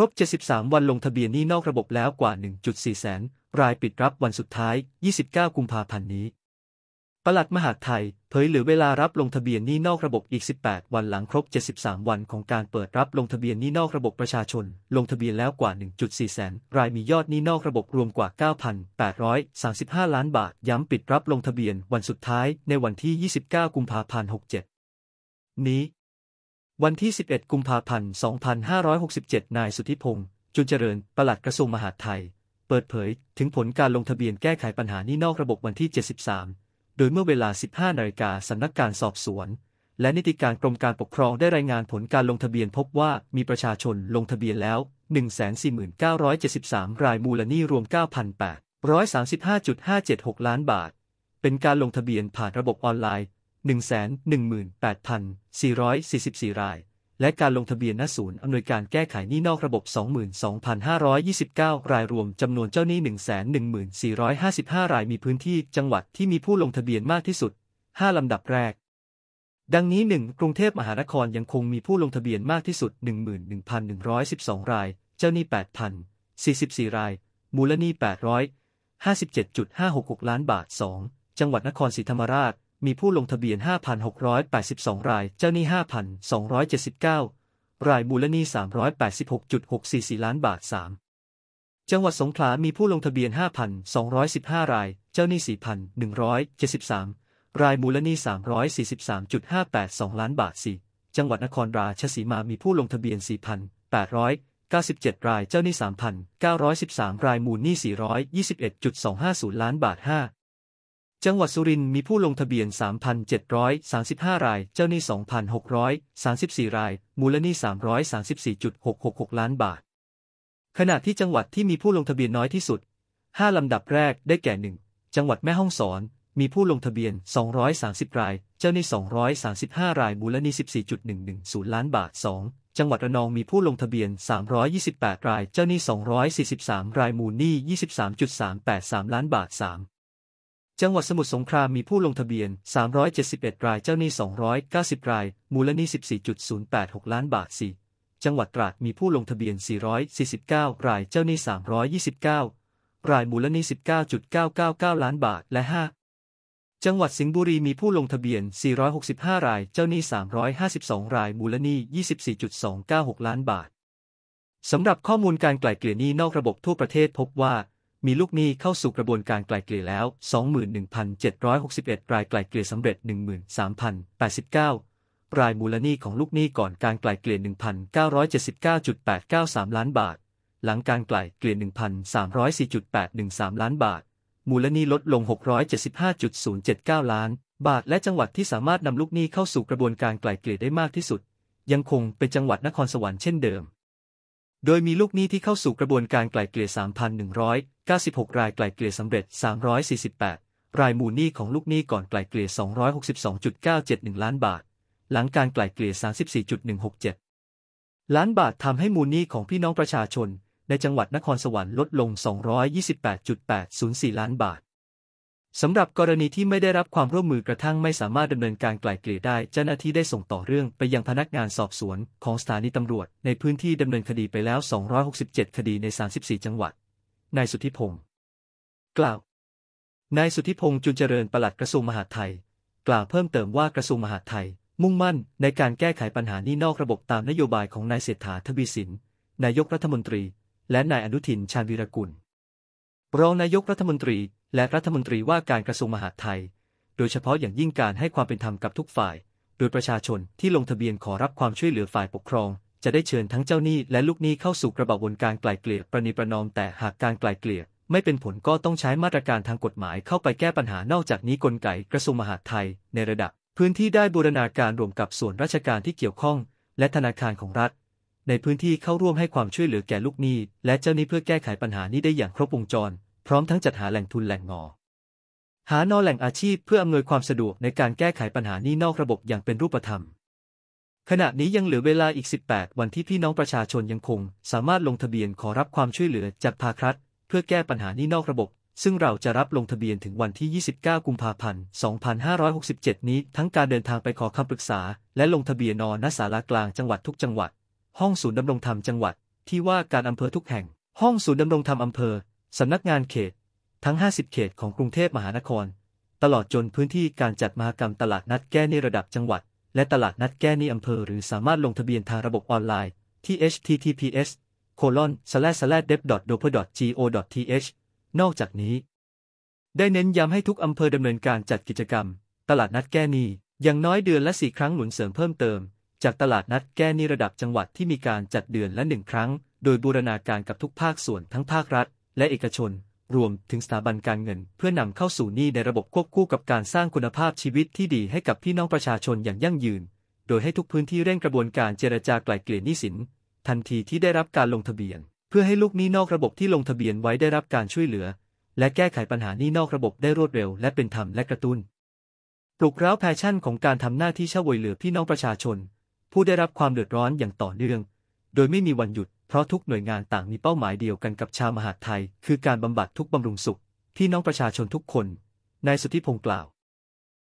ครบ 73 วันลงทะเบียนนี้นอกระบบแล้วกว่า 1.4 แสน รายปิดรับวันสุดท้าย 29 กุมภาพันธ์นี้ ปลัดมหาไทยเผยเหลือเวลารับลงทะเบียนนี้นอกระบบอีก 18 วันหลังครบ 73 วันของการเปิดรับลงทะเบียนนี้นอกระบบประชาชน ลงทะเบียนแล้วกว่า 1.4 แสน รายมียอดนี้นอกระบบรวมกว่า 9,835ล้านบาทย้ำปิดรับลงทะเบียนวันสุดท้ายในวันที่ 29 กุมภาพันธ์67 นี้วันที่ 11 กุมภาพันธ์ 2567 นายสุทธิพงศ์จุนเจริญประหลัดกระทรวงมหาดไทย เปิดเผยถึงผลการลงทะเบียนแก้ไขปัญหานี้นอกระบบวันที่ 73 โดยเมื่อเวลา 15นาฬิกาสำนักการสอบสวน และนิติการกรมการปกครองได้รายงานผลการลงทะเบียนพบว่ามีประชาชนลงทะเบียนแล้ว 149,73 รายมูลนี้รวม 9,835.576 ล้านบาท เป็นการลงทะเบียนผ่านระบบออนไลน์118,444 ราย และการลงทะเบียนณศูนย์อำนวยการแก้ไขหนี้นอกระบบ 22,529 รายรวมจำนวนเจ้าหนี้114,55 รายมีพื้นที่ จังหวัดที่มีผู้ลงทะเบียนมากที่สุด 5 ลำดับแรก ดังนี้ 1. กรุงเทพมหานครยังคงมีผู้ลงทะเบียนมากที่สุด 11,112ราย เจ้าหนี้8,044 ราย มูลหนี้857.566 ล้านบาท 2. จังหวัดนครศรีธรรมราชมีผู้ลงทะเบียน 5,682 ราย เจ้าหนี้ 5,279 ราย มูลนี386.644 ล้านบาท 3 จังหวัดสงขลา มีผู้ลงทะเบียน 5,215 ราย เจ้าหนี้ 4,173 ราย มูลนี343.582 ล้านบาท 4 จังหวัดนครราชสีมา มีผู้ลงทะเบียน 4,897 รายเจ้าหนี้ 3,913 ราย มูลนี้421.250 ล้านบาท 5จังหวัดสุรินทร์มีผู้ลงทะเบียน3,735 ราย เจ้าหนี้ 2,634 ราย มูลหนี้334.666 ล้านบาท ขณะที่จังหวัดที่มีผู้ลงทะเบียนน้อยที่สุด 5ลำดับแรก ได้แก่ 1 จังหวัดแม่ฮ่องสอนมีผู้ลงทะเบียน 230 ราย เจ้าหนี้ 235 ราย มูลหนธิ14.110 ล้านบาท 2 จังหวัดระนองมีผู้ลงทะเบียน 328 ราย เจ้าหนี้ 243 ราย มูลหนี้23.383ล้านบาท 3จังหวัดสมุทรสงครามมีผู้ลงทะเบียน 371รายเจ้าหนี้ 290ราย มูลนิธิ14.086 ล้านบาท4จังหวัดตราดมีผู้ลงทะเบียน 449รายเจ้าหนี้ 329รายมูลนิธิ19.999 ล้านบาทและ 5 จังหวัดสิงห์บุรีมีผู้ลงทะเบียน 465 รายเจ้าหนี้352ราย มูลนิธิ24.296 ล้านบาท สำหรับข้อมูลการไกล่เกลี่ยหนี้นอกระบบทั่วประเทศพบว่ามีลูกหนี้เข้าสู่กระบวนการไกล่เกลี่ยแล้ว 21,761 รายไกล่เกลี่ยสำเร็จ 13,089รายมูลหนี้ของลูกหนี้ก่อนการไกล่เกลี่ย1,979.893ล้านบาท หลังการไกล่เกลี่ย1,304.813 ล้านบาท มูลหนี้ลดลง 675.079ล้าน บาท และจังหวัดที่สามารถนำลูกหนี้เข้าสู่กระบวนการไกล่เกลี่ยได้มากที่สุด ยังคงเป็นจังหวัดนครสวรรค์เช่นเดิมโดยมีลูกหนี้ที่เข้าสู่กระบวนการไกล่เกลี่ย 3,196 รายไกล่เกลี่ยสำเร็จ 348 รายมูลหนี้ของลูกหนี้ก่อนไกล่เกลี่ย 262.971 ล้านบาท หลังการไกล่เกลี่ย 34.167 ล้านบาททำให้มูลหนี้ของพี่น้องประชาชน ในจังหวัดนครสวรรค์ลดลง 228.804 ล้านบาทสำหรับกรณีที่ไม่ได้รับความร่วมมือกระทั่งไม่สามารถดำเนินการไกล่เกลี่ยได้ เจ้าหน้าที่ได้ส่งต่อเรื่องไปยังพนักงานสอบสวนของสถานีตำรวจ ในพื้นที่ดำเนินคดีไปแล้ว 267 คดีใน 34 จังหวัด นายสุทธิพงศ์กล่าว นายสุทธิพงศ์จุนเจริญประหลัดกระทรวงมหาดไทย กล่าวเพิ่มเติมว่ากระทรวงมหาดไทย มุ่งมั่นในการแก้ไขปัญหานี้นอกระบบตามนโยบายของนายเศรษฐาทวีสินนายกรัฐมนตรี และนายอนุทินชาญวีรกุลรองนายกรัฐมนตรีและรัฐมนตรีว่าการกระทรวงมหาดไทย โดยเฉพาะอย่างยิ่งการให้ความเป็นธรรมกับทุกฝ่าย โดยประชาชนที่ลงทะเบียนขอรับความช่วยเหลือฝ่ายปกครอง จะได้เชิญทั้งเจ้าหนี้และลูกหนี้เข้าสู่กระบวนการไกล่เกลี่ยประนีประนอมแต่หากการไกล่เกลี่ยไม่เป็นผลก็ต้องใช้มาตรการทางกฎหมาย เข้าไปแก้ปัญหานอกจากนี้กลไกกระทรวงมหาดไทย ในระดับ พื้นที่ได้บูรณาการรวมกับส่วนราชการที่เกี่ยวข้อง และธนาคารของรัฐ ในพื้นที่เข้าร่วมให้ความช่วยเหลือแก่ลูกหนี้และเจ้าหนี้เพื่อแก้ไขปัญหานี้ได้อย่างครบวงจรพร้อมทั้งจัดหาแหล่งทุนแหล่งงอ หานอแหล่งอาชีพเพื่ออำนวยความสะดวกในการแก้ไขปัญหานี้นอกระบบอย่างเป็นรูปธรรม ขณะนี้ยังเหลือเวลาอีก 18 วันที่พี่น้องประชาชนยังคง สามารถลงทะเบียนขอรับความช่วยเหลือจากภาครัฐ เพื่อแก้ปัญหานี้นอกระบบ ซึ่งเราจะรับลงทะเบียนถึงวันที่ 29 กุมภาพันธ์2567 นี้ทั้งการเดินทางไปขอคำปรึกษา และลงทะเบียนนอนณศาลากลางจังหวัดทุกจังหวัด ห้องศูนย์ดำรงธรรมจังหวัด ที่ว่าการอำเภอทุกแห่ง ห้องศูนย์ดำรงธรรมอำเภอสำนักงานเขต ทั้ง 50 เขตของกรุงเทพมหานคร ตลอดจนพื้นที่การจัดมหกรรมตลาดนัดแก้ในระดับจังหวัด และตลาดนัดแก้ในอำเภอหรือสามารถลงทะเบียนทางระบบออนไลน์ที่ https colon slash d e p d o p g o t h นอกจากนี้ ได้เน้นย้ำให้ทุกอำเภอดำเนินการจัดกิจกรรม ตลาดนัดแก้นี้อย่างน้อยเดือนละสี่ครั้งหนุนเสริมเพิ่มเติมจากตลาดนัดแก้นี้ระดับจังหวัดที่มีการจัดเดือนละหนึ่งครั้ง โดยบูรณาการกับทุกภาคส่วนทั้งภาครัฐและเอกชน รวมถึงสถาบันการเงิน เพื่อนำเข้าสู่นี้ในระบบควบคู่กับการสร้างคุณภาพชีวิตที่ดีให้กับพี่น้องประชาชนอย่างยั่งยืน โดยให้ทุกพื้นที่เร่งกระบวนการเจรจาไกล่เกลี่ยหนี้สิน ทันทีที่ได้รับการลงทะเบียน เพื่อให้ลูกหนี้นอกระบบที่ลงทะเบียนไว้ได้รับการช่วยเหลือ และแก้ไขปัญหาหนี้นอกระบบได้รวดเร็ว และเป็นธรรมและกระตุ้นปลุกร้าวแพชชั่นของการทำหน้าที่ช่วยเหลือพี่น้องประชาชน ผู้ได้รับความเดือดร้อนอย่างต่อเนื่อง โดยไม่มีวันหยุดเพราะทุกหน่วยงานต่างมีเป้าหมายเดียวกันกับชาวมหาไทย คือการบำบัดทุกบำรุงสุขที่น้องประชาชนทุกคน นายสุทธิพงศ์กล่าว